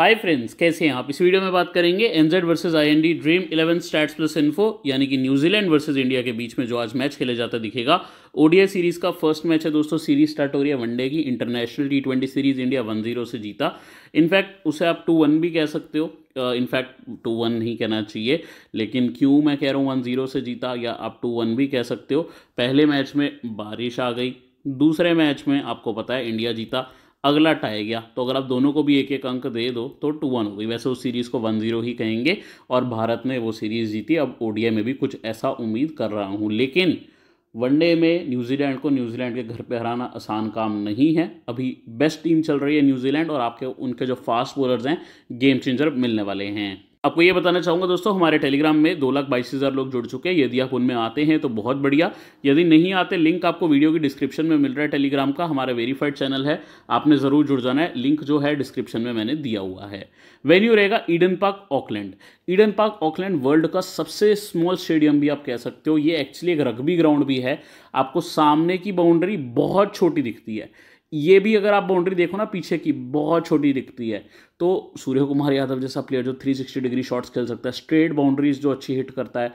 Hi friends कैसे हैं आप इस वीडियो में बात करेंगे NZ versus IND dream 11 stats plus info यानी कि न्यूजीलैंड वर्सेस इंडिया के बीच में जो आज मैच खेले जाता दिखेगा ओडीआई सीरीज का फर्स्ट मैच है दोस्तों सीरीज स्टार्ट हो रही है वनडे की international T twenty series India one zero से जीता इनफैक्ट उसे आप टू वन भी कह सकते हो इनफैक्ट टू वन नहीं कहना चाहिए लेकिन क्यों मैं कह रहा हूँ वन जीरो से जीता या आप टू वन भी कह सकते हो पहले मैच में बारिश आ गई दूसरे मैच में आपको पता है इंडिया जीता अगला टाई गया तो अगर आप दोनों को भी एक एक अंक दे दो तो टू वन हो गई वैसे उस सीरीज़ को वन जीरो ही कहेंगे और भारत ने वो सीरीज़ जीती अब ओडीआई में भी कुछ ऐसा उम्मीद कर रहा हूँ लेकिन वनडे में न्यूजीलैंड को न्यूजीलैंड के घर पे हराना आसान काम नहीं है अभी बेस्ट टीम चल रही है न्यूजीलैंड और आपके उनके जो फास्ट बॉलर्स हैं गेम चेंजर मिलने वाले हैं आपको ये बताना चाहूँगा दोस्तों हमारे टेलीग्राम में दो लाख बाईस हज़ार लोग जुड़ चुके हैं यदि आप उनमें आते हैं तो बहुत बढ़िया यदि नहीं आते लिंक आपको वीडियो की डिस्क्रिप्शन में मिल रहा है टेलीग्राम का हमारा वेरीफाइड चैनल है आपने ज़रूर जुड़ जाना है लिंक जो है डिस्क्रिप्शन में मैंने दिया हुआ है वेन्यू रहेगा Eden Park Auckland Eden Park Auckland world का सबसे स्मॉल स्टेडियम भी आप कह सकते हो ये एक्चुअली एक रग्बी ग्राउंड भी है आपको सामने की बाउंड्री बहुत छोटी दिखती है ये भी अगर आप बाउंड्री देखो ना पीछे की बहुत छोटी दिखती है तो सूर्य कुमार यादव जैसा प्लेयर जो 360 डिग्री शॉट्स खेल सकता है स्ट्रेट बाउंड्रीज जो अच्छी हिट करता है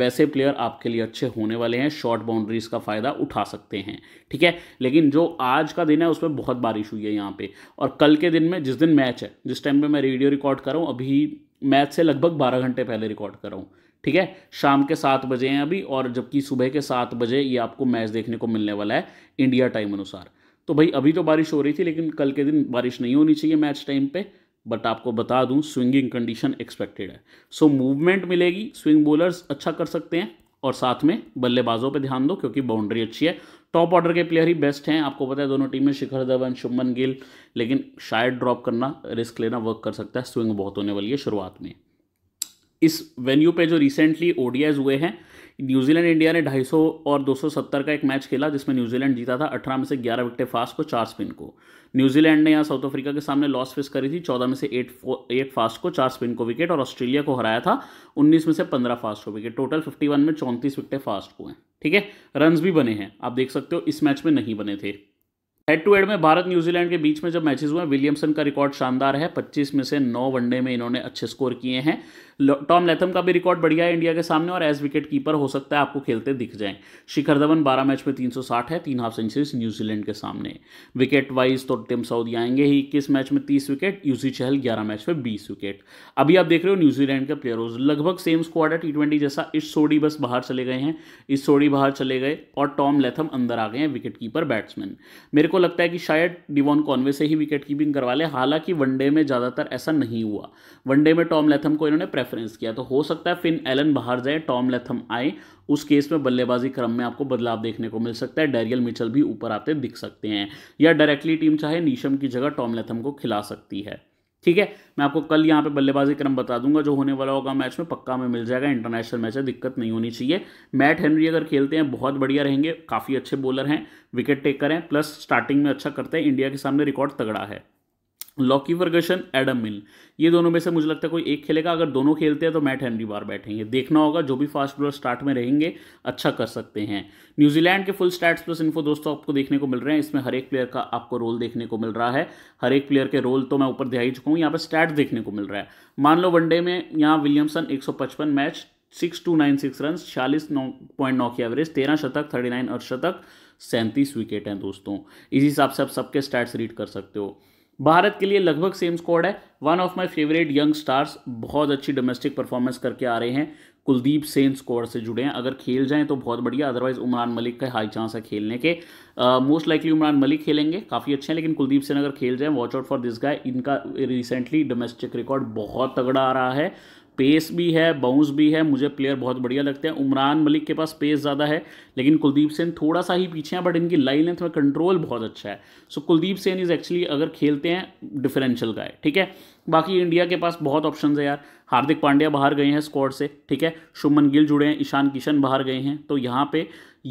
वैसे प्लेयर आपके लिए अच्छे होने वाले हैं शॉर्ट बाउंड्रीज का फ़ायदा उठा सकते हैं ठीक है लेकिन जो आज का दिन है उसमें बहुत बारिश हुई है यहाँ पे और कल के दिन में जिस दिन मैच है जिस टाइम पे मैं रेडियो रिकॉर्ड कर रहा हूँ अभी मैच से लगभग बारह घंटे पहले रिकॉर्ड कर रहा हूँ ठीक है शाम के सात बजे हैं अभी और जबकि सुबह के सात बजे ये आपको मैच देखने को मिलने वाला है इंडिया टाइम अनुसार तो भाई अभी तो बारिश हो रही थी लेकिन कल के दिन बारिश नहीं होनी चाहिए मैच टाइम पे बट आपको बता दूं स्विंगिंग कंडीशन एक्सपेक्टेड है सो मूवमेंट मिलेगी स्विंग बोलर्स अच्छा कर सकते हैं और साथ में बल्लेबाजों पे ध्यान दो क्योंकि बाउंड्री अच्छी है टॉप ऑर्डर के प्लेयर ही बेस्ट हैं आपको पता है दोनों टीम में शिखर धवन शुभमन गिल लेकिन शायद ड्रॉप करना रिस्क लेना वर्क कर सकता है स्विंग बहुत होने वाली है शुरुआत में इस वेन्यू पे जो रिसेंटली ओडियाज हुए हैं न्यूजीलैंड इंडिया ने 250 और 270 का एक मैच खेला जिसमें न्यूजीलैंड जीता था 18 में से 11 विकेट फास्ट को चार स्पिन को न्यूजीलैंड ने यहाँ साउथ अफ्रीका के सामने लॉस फेस करी थी 14 में से एट एट फास्ट को चार स्पिन को विकेट और ऑस्ट्रेलिया को हराया था 19 में से 15 फास्ट को विकेट टोटल 51 में चौंतीस विकेट फास्ट को हैं ठीक है रन भी बने हैं आप देख सकते हो इस मैच में नहीं बने थे हेड टू हेड में भारत न्यूजीलैंड के बीच में जब मैचेस हुए विलियमसन का रिकॉर्ड शानदार है 25 में से 9 वनडे में इन्होंने अच्छे स्कोर किए हैं टॉम लेथम का भी रिकॉर्ड बढ़िया है इंडिया के सामने और एज विकेट कीपर हो सकता है आपको खेलते दिख जाएं शिखर धवन 12 मैच में 360 है तीन हाफ सेंचुरी न्यूजीलैंड के सामने विकेट वाइज तो टिम सऊदी आएंगे ही इक्कीस मैच में तीस विकेट यूसी चहल ग्यारह मैच में बीस विकेट अभी आप देख रहे हो न्यूजीलैंड के प्लेयर लगभग सेम स्क्वाड है टी जैसा इस सोडी बस बाहर चले गए हैं इस सोडी बाहर चले गए और टॉम लेथम अंदर आ गए हैं विकेट कीपर बैट्समैन मेरे को लगता है कि शायद डिवॉन कॉनवे से ही विकेट कीपिंग करवा ले हालांकि वनडे में ज़्यादातर ऐसा नहीं हुआ वनडे में टॉम लेथम को इन्होंने प्रेफरेंस किया तो हो सकता है फिन एलन बाहर जाए टॉम लेथम आए उस केस में बल्लेबाजी क्रम में आपको बदलाव देखने को मिल सकता है डैरियल मिचल भी ऊपर आते दिख सकते हैं या डायरेक्टली टीम चाहे नीशम की जगह टॉम लेथम को खिला सकती है ठीक है मैं आपको कल यहाँ पे बल्लेबाजी क्रम बता दूंगा जो होने वाला होगा मैच में पक्का में मिल जाएगा इंटरनेशनल मैच है दिक्कत नहीं होनी चाहिए मैट हेनरी अगर खेलते हैं बहुत बढ़िया रहेंगे काफ़ी अच्छे बॉलर हैं विकेट टेकर हैं प्लस स्टार्टिंग में अच्छा करते हैं इंडिया के सामने रिकॉर्ड तगड़ा है लॉकी फर्गसन एडम मिल ये दोनों में से मुझे लगता है कोई एक खेलेगा अगर दोनों खेलते हैं तो मैट हेनरी बार बैठेंगे देखना होगा जो भी फास्ट बॉलर स्टार्ट में रहेंगे अच्छा कर सकते हैं न्यूजीलैंड के फुल स्टैट्स प्लस इन्फो दोस्तों आपको देखने को मिल रहे हैं इसमें हर एक प्लेयर का आपको रोल देखने को मिल रहा है हर एक प्लेयर के रोल तो मैं ऊपर दिया ही चुका हूँ यहाँ पर स्टैट देखने को मिल रहा है मान लो वनडे में यहाँ विलियमसन एक match six two nine six run छियालीस नौ पॉइंट नौ की एवरेज तेरह शतक थर्टी नाइन और शतक सैंतीस विकेट हैं दोस्तों इसी हिसाब से आप सबके स्टैट्स रीड कर सकते हो भारत के लिए लगभग सेम स्क्वाड है one of my favourite young stars बहुत अच्छी डोमेस्टिक परफॉर्मेंस करके आ रहे हैं कुलदीप सेन स्कोर से जुड़े हैं अगर खेल जाएं तो बहुत बढ़िया अदरवाइज उमरान मलिक का हाई चांस है खेलने के most uh, likely Umran Malik खेलेंगे काफ़ी अच्छे हैं लेकिन कुलदीप सेन अगर खेल जाएं watch out for this guy इनका रिसेंटली डोमेस्टिक रिकॉर्ड बहुत तगड़ा आ रहा है पेस भी है बाउंस भी है मुझे प्लेयर बहुत बढ़िया लगते हैं उमरान मलिक के पास पेस ज़्यादा है लेकिन कुलदीप सेन थोड़ा सा ही पीछे हैं बट इनकी लाइन लेंथ में कंट्रोल बहुत अच्छा है so so, Kuldeep Sen is actually अगर खेलते हैं डिफरेंशियल का है ठीक है बाकी इंडिया के पास बहुत ऑप्शन है यार हार्दिक पांड्या बाहर गए हैं स्क्वाड से ठीक है शुभमन गिल जुड़े हैं ईशान किशन बाहर गए हैं तो यहाँ पर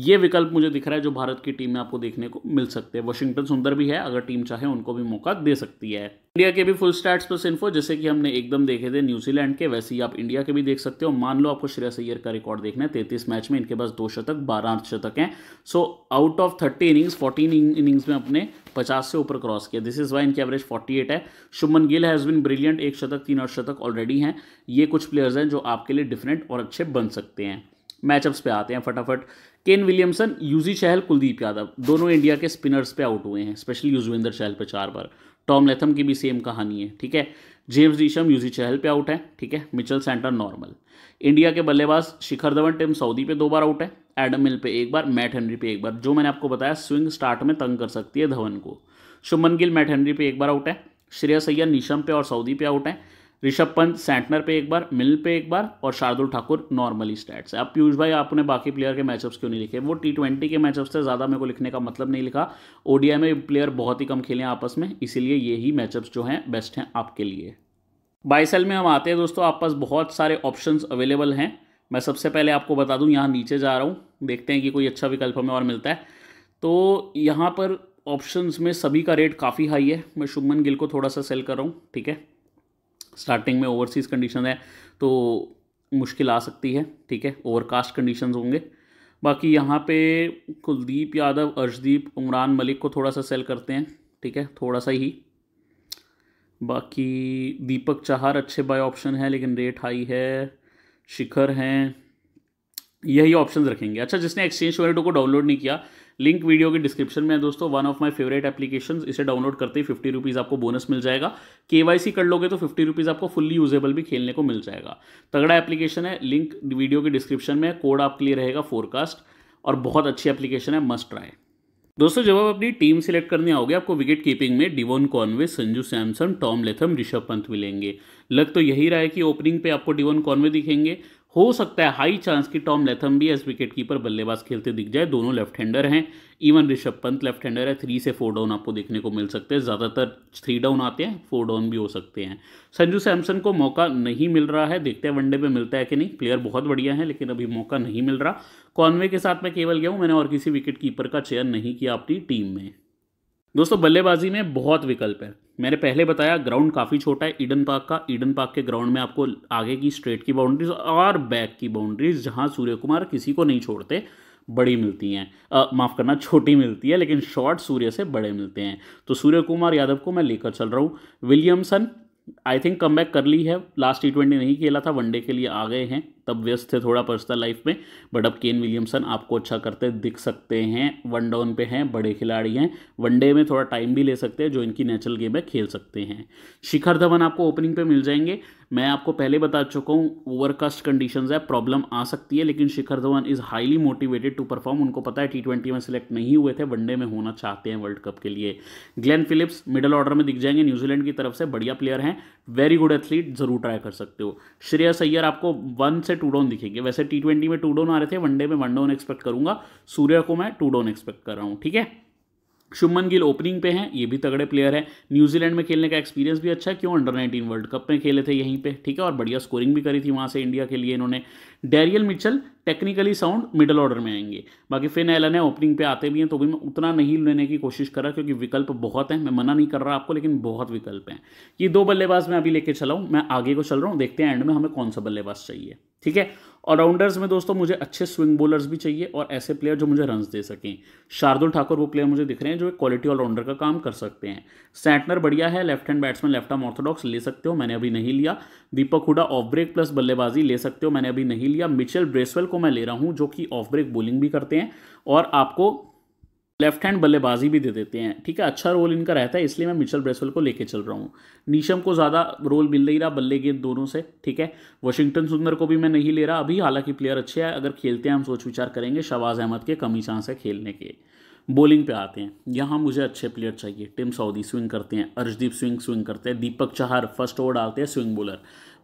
ये विकल्प मुझे दिख रहा है जो भारत की टीम में आपको देखने को मिल सकते हैं वाशिंगटन सुंदर भी है अगर टीम चाहे उनको भी मौका दे सकती है इंडिया के भी फुल स्टैट्स प्लस इन्फो जैसे कि हमने एकदम देखे थे न्यूजीलैंड के वैसे ही आप इंडिया के भी देख सकते हो मान लो आपको श्रेयस अय्यर का रिकॉर्ड देखना है तैतीस मैच में इनके पास दो शतक बारह शतक हैं so out of thirty innings fourteen innings में अपने पचास से ऊपर क्रॉस किया दिस इज वाई इनकी एवरेज फोर्टी एट है Shubman Gill has been brilliant एक शतक तीन शतक ऑलरेडी हैं ये कुछ प्लेयर्स हैं जो आपके लिए डिफरेंट और अच्छे बन सकते हैं मैचअप्स पे आते हैं फटाफट केन विलियमसन यूजी चहल कुलदीप यादव दोनों इंडिया के स्पिनर्स पे आउट हुए हैं स्पेशली युजविंदर चहल पे चार बार टॉम लेथम की भी सेम कहानी है ठीक है जेम्स डीशम यूजी चहल पे आउट है ठीक है मिचल सेंटर नॉर्मल इंडिया के बल्लेबाज शिखर धवन टीम सऊदी पे दो बार आउट है एडम मिल पे एक बार मैट हेनरी पे एक बार जो मैंने आपको बताया स्विंग स्टार्ट में तंग कर सकती है धवन को शुभमन गिल मैट हेनरी पे एक बार आउट है श्रेयस सैया निशम पे और सऊदी पे आउट है ऋषभ पंत सेंटनर पे एक बार मिल पे एक बार और शार्दुल ठाकुर नॉर्मली स्टैट्स है अब पीयूष भाई आपने बाकी प्लेयर के मैचअप्स क्यों नहीं लिखे वो टी ट्वेंटी के मैचअप्स से ज़्यादा मेरे को लिखने का मतलब नहीं लिखा ओडीआई में प्लेयर बहुत ही कम खेले आपस में इसीलिए ये ही मैचअप्स जो हैं बेस्ट हैं आपके लिए बाइसेल में हम आते हैं दोस्तों आप पास बहुत सारे ऑप्शन अवेलेबल हैं मैं सबसे पहले आपको बता दूँ यहाँ नीचे जा रहा हूँ देखते हैं कि कोई अच्छा विकल्प हमें और मिलता है तो यहाँ पर ऑप्शंस में सभी का रेट काफ़ी हाई है मैं शुभमन गिल को थोड़ा सा सेल कर रहा हूँ ठीक है स्टार्टिंग में ओवरसीज़ कंडीशन है तो मुश्किल आ सकती है ठीक है ओवरकास्ट कंडीशन होंगे बाकी यहाँ पे कुलदीप यादव अर्शदीप उमरान मलिक को थोड़ा सा सेल करते हैं ठीक है थोड़ा सा ही बाकी दीपक चाहर अच्छे बाय ऑप्शन है लेकिन रेट हाई है शिखर हैं यही ऑप्शन रखेंगे अच्छा जिसने एक्सचेंज टोरेंटो को डाउनलोड नहीं किया लिंक वीडियो के डिस्क्रिप्शन में है दोस्तों one of my favourite application इसे डाउनलोड करते ही फिफ्टी रुपीज़ आपको बोनस मिल जाएगा के कर लोगे तो फिफ्टी रुपीज़ आपको फुल्ली यूजेबल भी खेलने को मिल जाएगा तगड़ा एप्लीकेशन है लिंक वीडियो के डिस्क्रिप्शन में कोड आपके लिए रहेगा फोरकास्ट और बहुत अच्छी एप्लीकेशन है मस्ट ट्राई दोस्तों जब आप अपनी टीम सिलेक्ट करने आओगे आपको विकेट कीपिंग में Devon Conway Sanju Samson Tom Latham Rishabh Pant मिलेंगे लग तो यही रहा है कि ओपनिंग पे आपको डिवोन कॉनवे दिखेंगे हो सकता है हाई चांस कि टॉम लेथम भी एज विकेट कीपर बल्लेबाज खेलते दिख जाए दोनों लेफ्ट हैंडर हैं even Rishabh Pant left hander है थ्री से फोर डाउन आपको देखने को मिल सकते हैं ज़्यादातर थ्री डाउन आते हैं फोर डाउन भी हो सकते हैं संजू सैमसन को मौका नहीं मिल रहा है देखते हैं वनडे में मिलता है कि नहीं प्लेयर बहुत बढ़िया है लेकिन अभी मौका नहीं मिल रहा कॉन्वे के साथ मैं केवल गया हूँ मैंने और किसी विकेट कीपर का चयन नहीं किया अपनी टीम में दोस्तों बल्लेबाजी में बहुत विकल्प है मैंने पहले बताया ग्राउंड काफ़ी छोटा है ईडन पार्क का ईडन पार्क के ग्राउंड में आपको आगे की स्ट्रेट की बाउंड्रीज और बैक की बाउंड्रीज जहाँ सूर्य कुमार किसी को नहीं छोड़ते बड़ी मिलती हैं माफ़ करना छोटी मिलती है लेकिन शॉर्ट सूर्य से बड़े मिलते हैं तो सूर्य कुमार यादव को मैं लेकर चल रहा हूँ Williamson I think come back कर ली है लास्ट टी ट्वेंटी नहीं खेला था वनडे के लिए आ गए हैं तब व्यस्त थे थोड़ा पर्सनल लाइफ में बट अब केन विलियमसन आपको अच्छा करते दिख सकते हैं वन डाउन पे हैं बड़े खिलाड़ी हैं वनडे में थोड़ा टाइम भी ले सकते हैं जो इनकी नेचुरल गेम है खेल सकते हैं शिखर धवन आपको ओपनिंग पे मिल जाएंगे मैं आपको पहले बता चुका हूँ ओवरकास्ट कंडीशंस है प्रॉब्लम आ सकती है लेकिन Shikhar Dhawan is highly motivated to perform उनको पता है टी ट्वेंटी में सिलेक्ट नहीं हुए थे वनडे में होना चाहते हैं वर्ल्ड कप के लिए ग्लेन फिलिप्स मिडल ऑर्डर में दिख जाएंगे न्यूजीलैंड की तरफ से बढ़िया प्लेयर हैं वेरी गुड एथलीट जरूर ट्राई कर सकते हो श्रेयस अय्यर आपको वन से टू डाउन दिखेंगे वैसे टी ट्वेंटी में टू डाउन आ रहे थे वनडे में वन डाउन एक्सपेक्ट करूंगा सूर्य को मैं टू डाउन एक्सपेक्ट कर रहा हूँ ठीक है शुभमन गिल ओपनिंग पे हैं ये भी तगड़े प्लेयर हैं न्यूजीलैंड में खेलने का एक्सपीरियंस भी अच्छा है क्यों अंडर नाइनटीन वर्ल्ड कप में खेले थे यहीं पे ठीक है और बढ़िया स्कोरिंग भी करी थी वहाँ से इंडिया के लिए इन्होंने Daryl Mitchell technically sound middle order में आएंगे बाकी फिन एलन है ओपनिंग पे आते भी हैं तो भी मैं उतना नहीं लेने की कोशिश कर रहा क्योंकि विकल्प बहुत हैं मैं मना नहीं कर रहा आपको लेकिन बहुत विकल्प हैं ये दो बल्लेबाज मैं अभी लेके चला हूँ मैं आगे को चल रहा हूँ देखते हैं एंड में हमें कौन सा बल्लेबाज चाहिए ठीक है ऑलराउंडर्स में दोस्तों मुझे अच्छे स्विंग बॉलर्स भी चाहिए और ऐसे प्लेयर जो मुझे रन्स दे सकें शार्दुल ठाकुर वो प्लेयर मुझे दिख रहे हैं जो एक क्वालिटी ऑलराउंडर का काम कर सकते हैं सैटनर बढ़िया है left hand batsman left arm orthodox ले सकते हो मैंने अभी नहीं लिया Deepak Hooda off break plus बल्लेबाजी ले सकते हो मैंने अभी नहीं लिया मिचेल ब्रेसवेल को मैं ले रहा हूँ जो कि ऑफ ब्रेक बॉलिंग भी करते हैं और आपको लेफ्ट हैंड बल्लेबाजी भी दे देते हैं ठीक है अच्छा रोल इनका रहता है इसलिए मैं मिचल ब्रेसवेल को लेके चल रहा हूँ नीशम को ज़्यादा रोल मिल नहीं रहा बल्ले गेंद दोनों से ठीक है वाशिंगटन सुंदर को भी मैं नहीं ले रहा अभी हालांकि प्लेयर अच्छे हैं अगर खेलते हैं हम सोच विचार करेंगे शबाज अहमद के कमी चांस है खेलने के बॉलिंग पे आते हैं यहाँ मुझे अच्छे प्लेयर चाहिए टिम सऊदी स्विंग करते हैं अर्शदीप स्विंग स्विंग करते हैं दीपक चाहर फर्स्ट ओवर डालते हैं swing bowler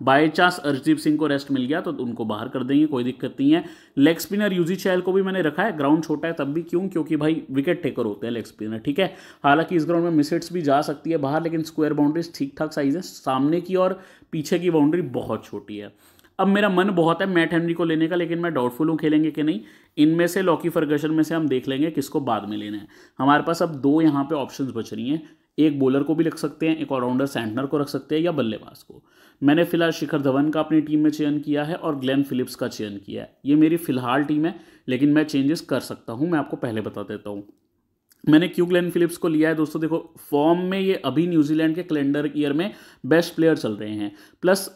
by chance Arshdeep Singh को रेस्ट मिल गया तो उनको बाहर कर देंगे कोई दिक्कत नहीं है लेग स्पिनर यूजी चैल को भी मैंने रखा है ग्राउंड छोटा है तब भी क्यों क्योंकि भाई विकेट टेकर होते हैं लेग स्पिनर ठीक है हालांकि इस ग्राउंड में मिसेट्स भी जा सकती है बाहर लेकिन स्क्वायर बाउंड्रीज ठीक ठाक साइज है सामने की और पीछे की बाउंड्री बहुत छोटी है अब मेरा मन बहुत है मैट हेनरी को लेने का लेकिन मैं डाउटफुल हूँ खेलेंगे कि नहीं इनमें से लॉकी फर्गसन में से हम देख लेंगे किसको बाद में लेना है हमारे पास अब दो यहाँ पे ऑप्शन बच रही हैं एक बॉलर को भी रख सकते हैं एक ऑलराउंडर सेंटनर को रख सकते हैं या बल्लेबाज को मैंने फिलहाल शिखर धवन का अपनी टीम में चयन किया है और ग्लेन फिलिप्स का चयन किया है ये मेरी फिलहाल टीम है लेकिन मैं चेंजेस कर सकता हूँ मैं आपको पहले बता देता हूँ मैंने क्यू ग्लेन फिलिप्स को लिया है दोस्तों देखो फॉर्म में ये अभी न्यूजीलैंड के कैलेंडर ईयर में बेस्ट प्लेयर चल रहे हैं प्लस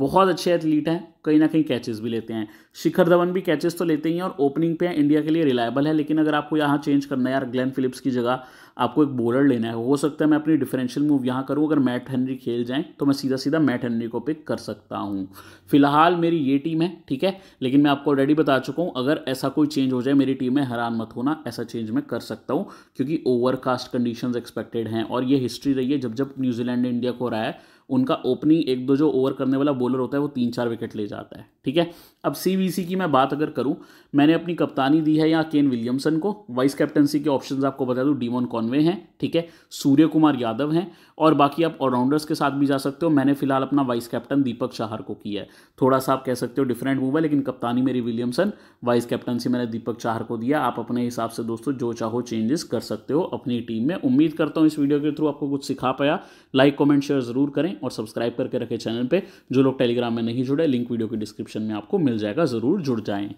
बहुत अच्छे एथलीट हैं कहीं ना कहीं कैचेस भी लेते हैं शिखर धवन भी कैचेस तो लेते ही हैं और ओपनिंग पे इंडिया के लिए रिलायबल है लेकिन अगर आपको यहाँ चेंज करना है यार ग्लैन फिलिप्स की जगह आपको एक बॉलर लेना है हो सकता है मैं अपनी डिफरेंशियल मूव यहाँ करूँ अगर मैट हेनरी खेल जाएँ तो मैं सीधा सीधा मैट हेनरी को पिक कर सकता हूँ फिलहाल मेरी ये टीम है ठीक है लेकिन मैं आपको ऑलरेडी बता चुका हूँ अगर ऐसा कोई चेंज हो जाए मेरी टीम में हैरान मत होना ऐसा चेंज मैं कर सकता हूँ क्योंकि ओवरकास्ट कंडीशन एक्सपेक्टेड हैं और ये हिस्ट्री रही है जब जब न्यूजीलैंड ने इंडिया को हराया उनका ओपनिंग एक दो जो ओवर करने वाला बॉलर होता है वो तीन चार विकेट ले out there. ठीक है अब सी की मैं बात अगर करूं मैंने अपनी कप्तानी दी है यहाँ केन विलियमसन को वाइस कैप्टनसी के ऑप्शंस आपको बता दूं डीमोन कॉन्वे हैं ठीक है सूर्य कुमार यादव हैं और बाकी आप ऑलराउंडर्स के साथ भी जा सकते हो मैंने फिलहाल अपना वाइस कैप्टन दीपक चाहर को किया है थोड़ा सा आप कह सकते हो डिफरेंट मूव है लेकिन कप्तानी मेरी विलियमसन वाइस कैप्टनसी मैंने दीपक चाहर को दिया आप अपने हिसाब से दोस्तों जो चाहो चेंजेस कर सकते हो अपनी टीम में उम्मीद करता हूँ इस वीडियो के थ्रू आपको कुछ सिखा पाया लाइक कॉमेंट शेयर जरूर करें और सब्सक्राइब करके रखें चैनल पर जो लोग टेलीग्राम में नहीं जुड़े लिंक वीडियो की डिस्क्रिप्शन डिस्क्रिप्शन में आपको मिल जाएगा ज़रूर जुड़ जाएँ